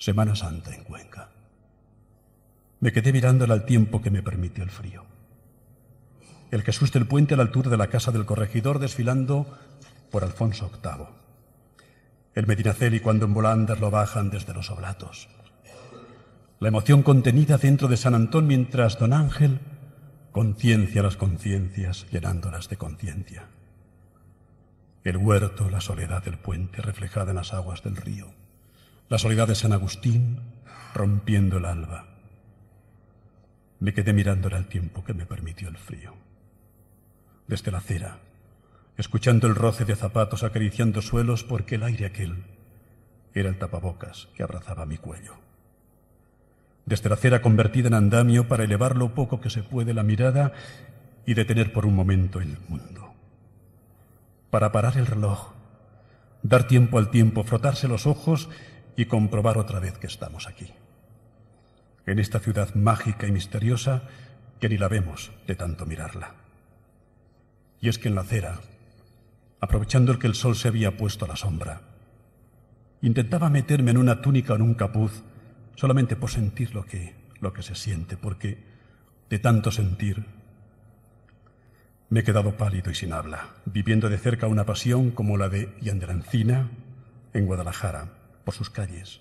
Semana Santa en Cuenca. Me quedé mirándola al tiempo que me permitió el frío. El que Jesús el Puente a la altura de la casa del corregidor desfilando por Alfonso VIII. El Medinaceli cuando en volandas lo bajan desde los oblatos. La emoción contenida dentro de San Antón mientras don Ángel conciencia las conciencias llenándolas de conciencia. El huerto, la soledad del puente reflejada en las aguas del río la soledad de San Agustín rompiendo el alba. Me quedé mirándola el tiempo que me permitió el frío. Desde la acera, escuchando el roce de zapatos acariciando suelos porque el aire aquel era el tapabocas que abrazaba mi cuello. Desde la acera convertida en andamio para elevar lo poco que se puede la mirada y detener por un momento el mundo. Para parar el reloj, dar tiempo al tiempo, frotarse los ojos y comprobar otra vez que estamos aquí. En esta ciudad mágica y misteriosa que ni la vemos de tanto mirarla. Y es que en la acera, aprovechando el que el sol se había puesto a la sombra, intentaba meterme en una túnica o en un capuz solamente por sentir lo que, lo que se siente, porque de tanto sentir me he quedado pálido y sin habla, viviendo de cerca una pasión como la de Yanderancina en Guadalajara, por sus calles,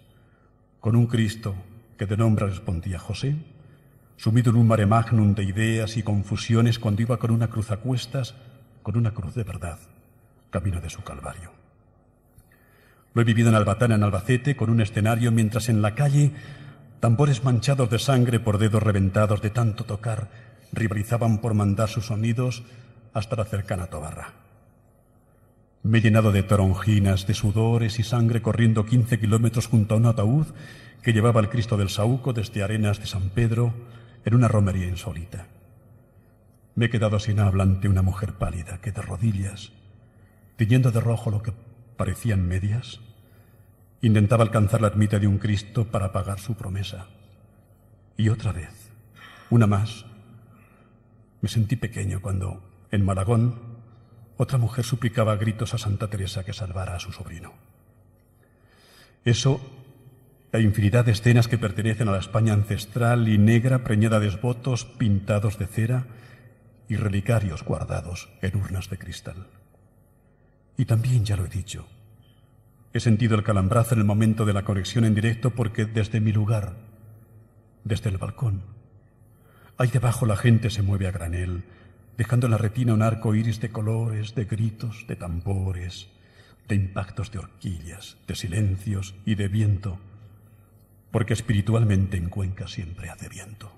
con un Cristo que de nombre respondía José, sumido en un mare magnum de ideas y confusiones cuando iba con una cruz a cuestas, con una cruz de verdad, camino de su Calvario. Lo he vivido en Albatán, en Albacete, con un escenario, mientras en la calle tambores manchados de sangre por dedos reventados de tanto tocar rivalizaban por mandar sus sonidos hasta la cercana Tobarra. Me he llenado de toronjinas, de sudores y sangre corriendo 15 kilómetros junto a un ataúd que llevaba el Cristo del Sauco desde Arenas de San Pedro en una romería insólita. Me he quedado sin habla ante una mujer pálida que de rodillas, tiñendo de rojo lo que parecían medias, intentaba alcanzar la ermita de un Cristo para pagar su promesa. Y otra vez, una más, me sentí pequeño cuando, en Maragón, otra mujer suplicaba a gritos a Santa Teresa que salvara a su sobrino. Eso, la infinidad de escenas que pertenecen a la España ancestral y negra preñada de esbotos pintados de cera y relicarios guardados en urnas de cristal. Y también, ya lo he dicho, he sentido el calambrazo en el momento de la conexión en directo porque desde mi lugar, desde el balcón, ahí debajo la gente se mueve a granel, dejando en la retina un arco iris de colores, de gritos, de tambores, de impactos de horquillas, de silencios y de viento, porque espiritualmente en Cuenca siempre hace viento.